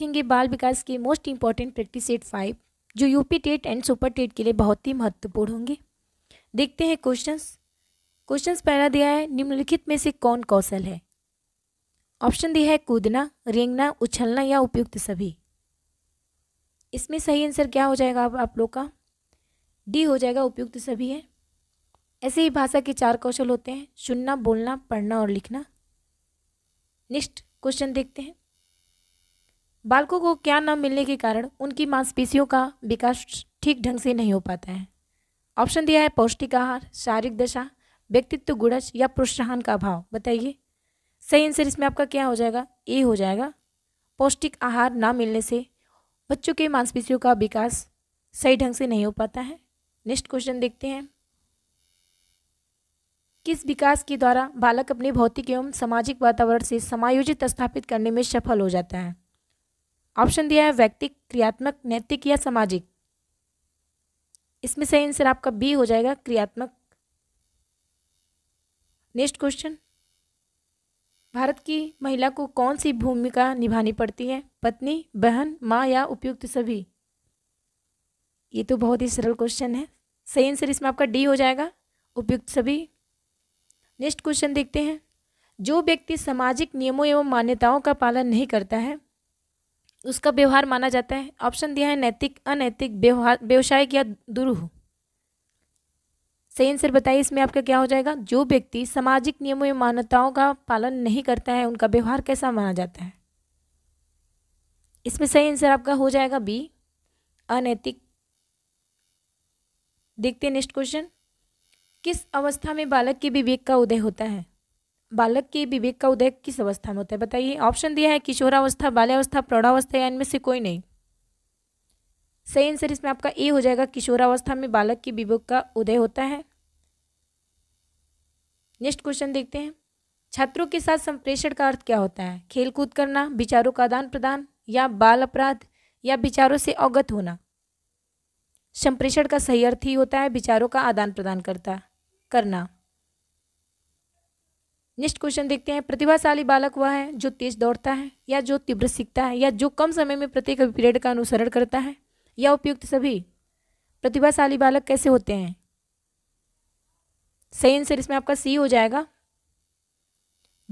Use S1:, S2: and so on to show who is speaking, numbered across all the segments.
S1: देखेंगे बाल विकास के most important practice at five जो UP TET and super TET के लिए बहुत ही महत्वपूर्ण होंगे देखते हैं क्वेश्चंस क्वेश्चंस पहला दिया है निम्नलिखित में से कौन कौशल है ऑप्शन दिया है कूदना रेंगना उछलना या उपयुक्त सभी इसमें सही आंसर क्या हो जाएगा आप, आप लोग का डी हो जाएगा उपयुक्त सभी है ऐसे ही भाषा के चार कौशल होते हैं सुनना बोलना पढ़ना और लिखना नेक्स्ट क्वेश्चन देखते हैं बालकों को क्या न मिलने के कारण उनकी मांसपेशियों का विकास ठीक ढंग से नहीं हो पाता है ऑप्शन दिया है पौष्टिक आहार शारीरिक दशा व्यक्तित्व गुड़च या प्रोत्साहन का अभाव बताइए सही आंसर इसमें आपका क्या हो जाएगा ए हो जाएगा पौष्टिक आहार ना मिलने से बच्चों के मांसपेशियों का विकास सही ढंग से नहीं हो पाता है नेक्स्ट क्वेश्चन देखते हैं किस विकास के द्वारा बालक अपने भौतिक एवं सामाजिक वातावरण से समायोजित स्थापित करने में सफल हो जाता है ऑप्शन दिया है व्यक्तिक क्रियात्मक नैतिक या सामाजिक इसमें सही आंसर आपका बी हो जाएगा क्रियात्मक नेक्स्ट क्वेश्चन भारत की महिला को कौन सी भूमिका निभानी पड़ती है पत्नी बहन माँ या उपयुक्त सभी ये तो बहुत ही सरल क्वेश्चन है सही आंसर इसमें आपका डी हो जाएगा उपयुक्त सभी नेक्स्ट क्वेश्चन देखते हैं जो व्यक्ति सामाजिक नियमों एवं मान्यताओं का पालन नहीं करता है उसका व्यवहार माना जाता है ऑप्शन दिया है नैतिक अनैतिक व्यवहार व्यवसायिक या दुरूह सही आंसर बताइए इसमें आपका क्या हो जाएगा जो व्यक्ति सामाजिक नियमों या मान्यताओं का पालन नहीं करता है उनका व्यवहार कैसा माना जाता है इसमें सही आंसर आपका हो जाएगा बी अनैतिक देखते हैं नेक्स्ट क्वेश्चन किस अवस्था में बालक के विवेक का उदय होता है बालक के विवेक का उदय किस अवस्था में होता है बताइए ऑप्शन दिया है किशोरावस्था बाल्यावस्था प्रौढ़ावस्था या इनमें से कोई नहीं सही आंसर इसमें आपका ए हो जाएगा किशोरावस्था में बालक के विवेक का उदय होता है नेक्स्ट क्वेश्चन देखते हैं छात्रों के साथ संप्रेषण का अर्थ क्या होता है खेलकूद करना विचारों का आदान प्रदान या बाल अपराध या विचारों से अवगत होना संप्रेषण का सही अर्थ ही होता है विचारों का आदान प्रदान करता करना नेक्स्ट क्वेश्चन देखते हैं प्रतिभाशाली बालक वह है जो तेज दौड़ता है या जो तीव्र सीखता है या जो कम समय में प्रत्येक पीरियड का अनुसरण करता है या उपयुक्त सभी प्रतिभाशाली बालक कैसे होते हैं सही आंसर इसमें आपका सी हो जाएगा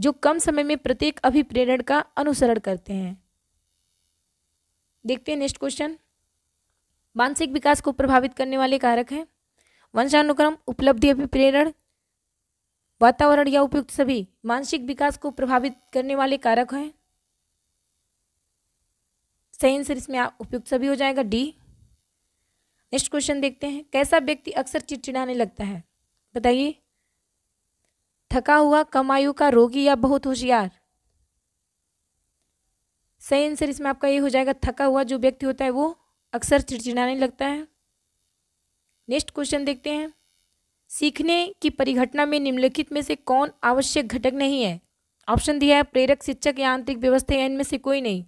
S1: जो कम समय में प्रत्येक अभिप्रेरण का अनुसरण करते हैं देखते हैं नेक्स्ट क्वेश्चन मानसिक विकास को प्रभावित करने वाले कारक हैं वंशानुक्रम उपलब्धि अभिप्रेरण वातावरण या उपयुक्त सभी मानसिक विकास को प्रभावित करने वाले कारक हैं सही आंसर इसमें उपयुक्त सभी हो जाएगा डी नेक्स्ट क्वेश्चन देखते हैं कैसा व्यक्ति अक्सर चिड़चिड़ाने लगता है बताइए थका हुआ कम आयु का रोगी या बहुत होशियार सही आंसर इसमें आपका ये हो जाएगा थका हुआ जो व्यक्ति होता है वो अक्सर चिड़चिड़ाने लगता है नेक्स्ट क्वेश्चन देखते हैं सीखने की परिघटना में निम्नलिखित में से कौन आवश्यक घटक नहीं है ऑप्शन दिया है प्रेरक शिक्षक या आंतरिक व्यवस्था या इनमें से कोई नहीं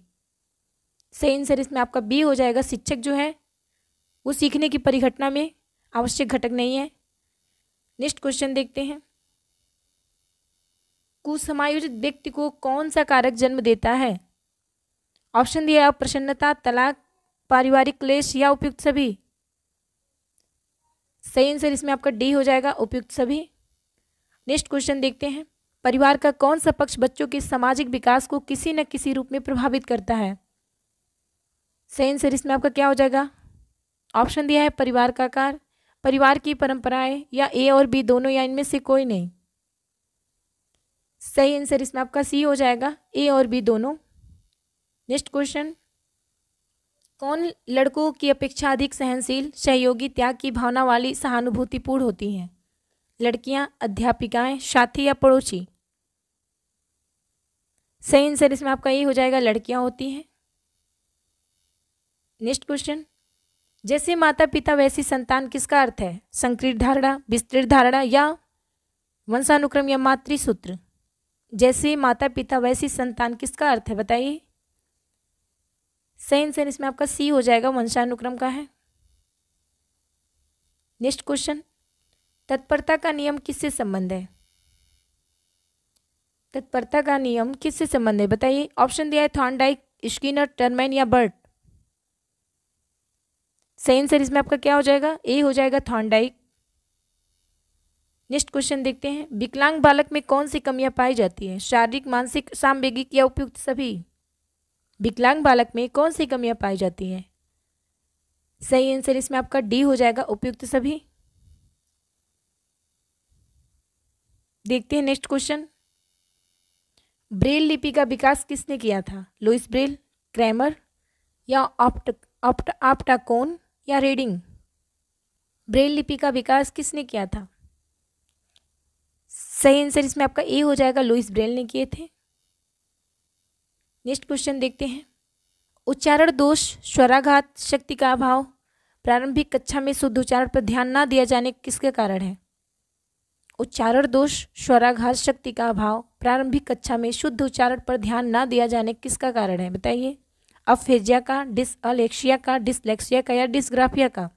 S1: सही आंसर इसमें आपका बी हो जाएगा शिक्षक जो है वो सीखने की परिघटना में आवश्यक घटक नहीं है नेक्स्ट क्वेश्चन देखते हैं कुसमायोजित व्यक्ति को कौन सा कारक जन्म देता है ऑप्शन दिया है अप्रसन्नता तलाक पारिवारिक क्लेश या उपयुक्त सभी सही आंसर इसमें आपका डी हो जाएगा उपयुक्त सभी नेक्स्ट क्वेश्चन देखते हैं परिवार का कौन सा पक्ष बच्चों के सामाजिक विकास को किसी न किसी रूप में प्रभावित करता है सही आंसर इसमें आपका क्या हो जाएगा ऑप्शन दिया है परिवार का आकार परिवार की परंपराएं या ए और बी दोनों या इनमें से कोई नहीं सही आंसर इसमें आपका सी हो जाएगा ए और बी दोनों नेक्स्ट क्वेश्चन कौन लड़कों की अपेक्षा अधिक सहनशील सहयोगी त्याग की भावना वाली सहानुभूतिपूर्ण होती हैं लड़कियां अध्यापिकाएं साथी या पड़ोसी सही आंसर इसमें आपका यही हो जाएगा लड़कियां होती हैं नेक्स्ट क्वेश्चन जैसे माता पिता वैसी संतान किसका अर्थ है संकृत धारणा विस्तृत धारणा या वंशानुक्रम या मातृसूत्र जैसे माता पिता वैसी संतान किसका अर्थ है बताइए सही सैन इसमें आपका सी हो जाएगा वंशानुक्रम का है नेक्स्ट क्वेश्चन तत्परता का नियम किससे संबंध है तत्परता का नियम किससे संबंध है बताइए ऑप्शन दिया है स्किन स्किनर टर्माइन या बर्ट सही आंसर इसमें आपका क्या हो जाएगा ए हो जाएगा थॉर्नडाइक नेक्स्ट क्वेश्चन देखते हैं विकलांग बालक में कौन सी कमियां पाई जाती हैं शारीरिक मानसिक सामवेगिक या उपयुक्त सभी विकलांग बालक में कौन सी कमियां पाई जाती हैं सही आंसर इसमें आपका डी हो जाएगा उपयुक्त सभी देखते हैं नेक्स्ट क्वेश्चन ब्रेल लिपि का विकास किसने किया था लुइस ब्रेल क्रैमर या ऑप्ट ऑप्ट कौन या रीडिंग ब्रेल लिपि का विकास किसने किया था सही आंसर इसमें आपका ए हो जाएगा लुइस ब्रेल ने किए थे नेक्स्ट क्वेश्चन देखते हैं उच्चारण दोष स्वराघात शक्ति का अभाव प्रारंभिक कक्षा में शुद्ध उच्चारण पर ध्यान ना दिया जाने किसके कारण है उच्चारण दोष स्वराघात शक्ति का अभाव प्रारंभिक कक्षा में शुद्ध उच्चारण पर ध्यान ना दिया जाने किसका कारण है बताइए अफेजिया का डिस अलेक्सिया का डिसलेक्सिया का या डिसग्राफिया का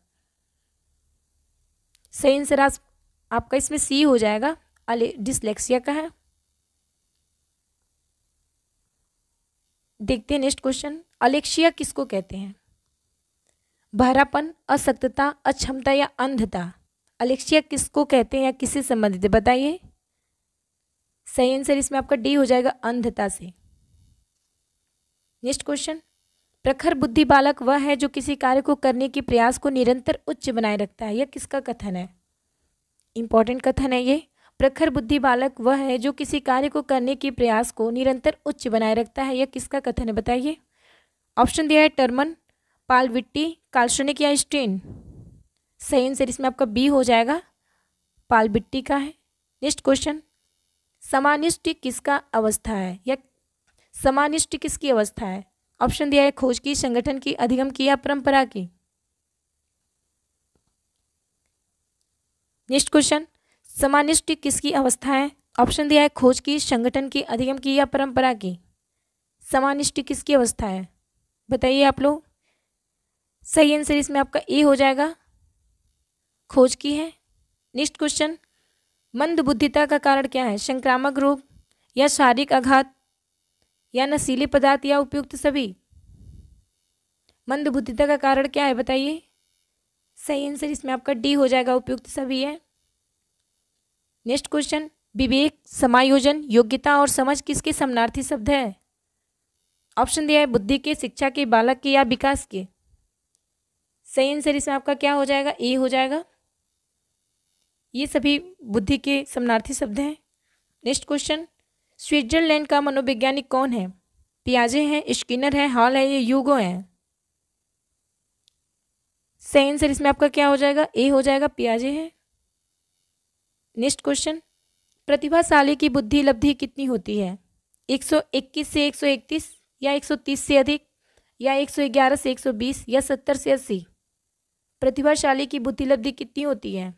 S1: सही आंसर आपका इसमें सी हो जाएगा अले डिसलेक्सिया का है देखते हैं नेक्स्ट क्वेश्चन अलेक्शिया किसको कहते हैं भरापन असक्तता अक्षमता या अंधता अलेक्शिया किसको कहते हैं या किससे संबंधित है बताइए सही आंसर इसमें आपका डी हो जाएगा अंधता से नेक्स्ट क्वेश्चन प्रखर बुद्धि बालक वह है जो किसी कार्य को करने के प्रयास को निरंतर उच्च बनाए रखता है यह किसका कथन है इंपॉर्टेंट कथन है ये प्रखर बुद्धि बालक वह है जो किसी कार्य को करने के प्रयास को निरंतर उच्च बनाए रखता है यह किसका कथन है बताइए ऑप्शन दिया है टर्मन विट्टी काल्शनिक या स्टेन सही आंसर इसमें आपका बी हो जाएगा पाल विट्टी का है नेक्स्ट क्वेश्चन समानिष्ट किसका अवस्था है या समानिष्ट किसकी अवस्था है ऑप्शन दिया है खोज की संगठन की अधिगम की या परंपरा की नेक्स्ट क्वेश्चन समानिष्ट किसकी अवस्था है ऑप्शन दिया है खोज की संगठन की अधिगम की या परंपरा की समानिष्ट किसकी अवस्था है बताइए आप लोग सही आंसर इसमें आपका ए हो जाएगा खोज की है नेक्स्ट क्वेश्चन मंद बुद्धिता का कारण क्या है संक्रामक रोग या शारीरिक आघात या नशीले पदार्थ या उपयुक्त सभी मंद बुद्धिता का कारण क्या है बताइए सही आंसर इसमें आपका डी हो जाएगा उपयुक्त सभी है नेक्स्ट क्वेश्चन विवेक समायोजन योग्यता और समझ किसके समनार्थी शब्द है ऑप्शन दिया है बुद्धि के शिक्षा के बालक के या विकास के सही आंसर इसमें आपका क्या हो जाएगा ए हो जाएगा ये सभी बुद्धि के समनार्थी शब्द हैं नेक्स्ट क्वेश्चन स्विट्जरलैंड का मनोवैज्ञानिक कौन है पियाजे हैं स्किनर है हॉल है ये यूगो हैं सही आंसर इसमें आपका क्या हो जाएगा ए हो जाएगा पियाजे हैं नेक्स्ट क्वेश्चन प्रतिभाशाली की बुद्धि लब्धि कितनी होती है 121 से 131 या 130 से अधिक या 111 से 120 या 70 से 80 प्रतिभाशाली की बुद्धि लब्धि कितनी होती है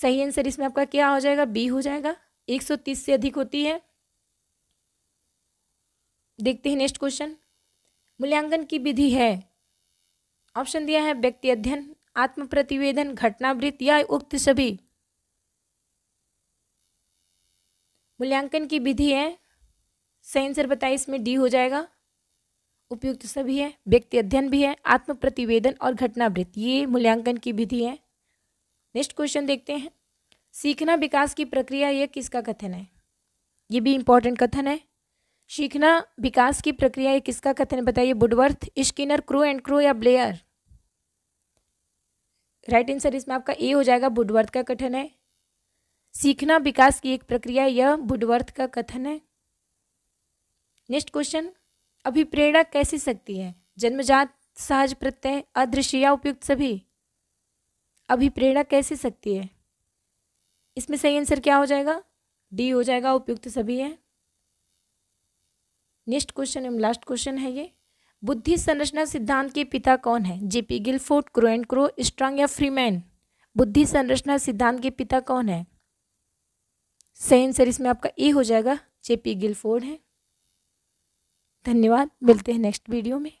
S1: सही आंसर इसमें आपका क्या हो जाएगा बी हो जाएगा 130 से अधिक होती है देखते हैं नेक्स्ट क्वेश्चन मूल्यांकन की विधि है ऑप्शन दिया है व्यक्ति अध्ययन आत्म प्रतिवेदन घटनावृत्त या उक्त सभी मूल्यांकन की विधि है सही आंसर बताए इसमें डी हो जाएगा उपयुक्त सभी है व्यक्ति अध्ययन भी है आत्म प्रतिवेदन और घटनावृत्त ये मूल्यांकन की विधि है नेक्स्ट क्वेश्चन देखते हैं सीखना विकास की प्रक्रिया यह किसका कथन है ये भी इंपॉर्टेंट कथन है सीखना विकास की प्रक्रिया यह किसका कथन बताइए Woodworth Skinner Crow and Crow या ब्लेयर राइट आंसर इसमें आपका ए हो जाएगा बुडवर्थ का कथन है सीखना विकास की एक प्रक्रिया यह बुडवर्थ का कथन है नेक्स्ट क्वेश्चन अभिप्रेरणा कैसी सकती है जन्मजात सहज प्रत्यय अदृश्य या उपयुक्त सभी अभिप्रेरणा कैसी सकती है इसमें सही आंसर क्या हो जाएगा डी हो जाएगा उपयुक्त सभी है नेक्स्ट क्वेश्चन एवं लास्ट क्वेश्चन है ये बुद्धि संरचना सिद्धांत के पिता कौन है JP Guilford Crow and Crow Strong या फ्रीमैन बुद्धि संरचना सिद्धांत के पिता कौन है सही आंसर इसमें आपका ए हो जाएगा जेपी गिलफोर्ड है धन्यवाद मिलते हैं नेक्स्ट वीडियो में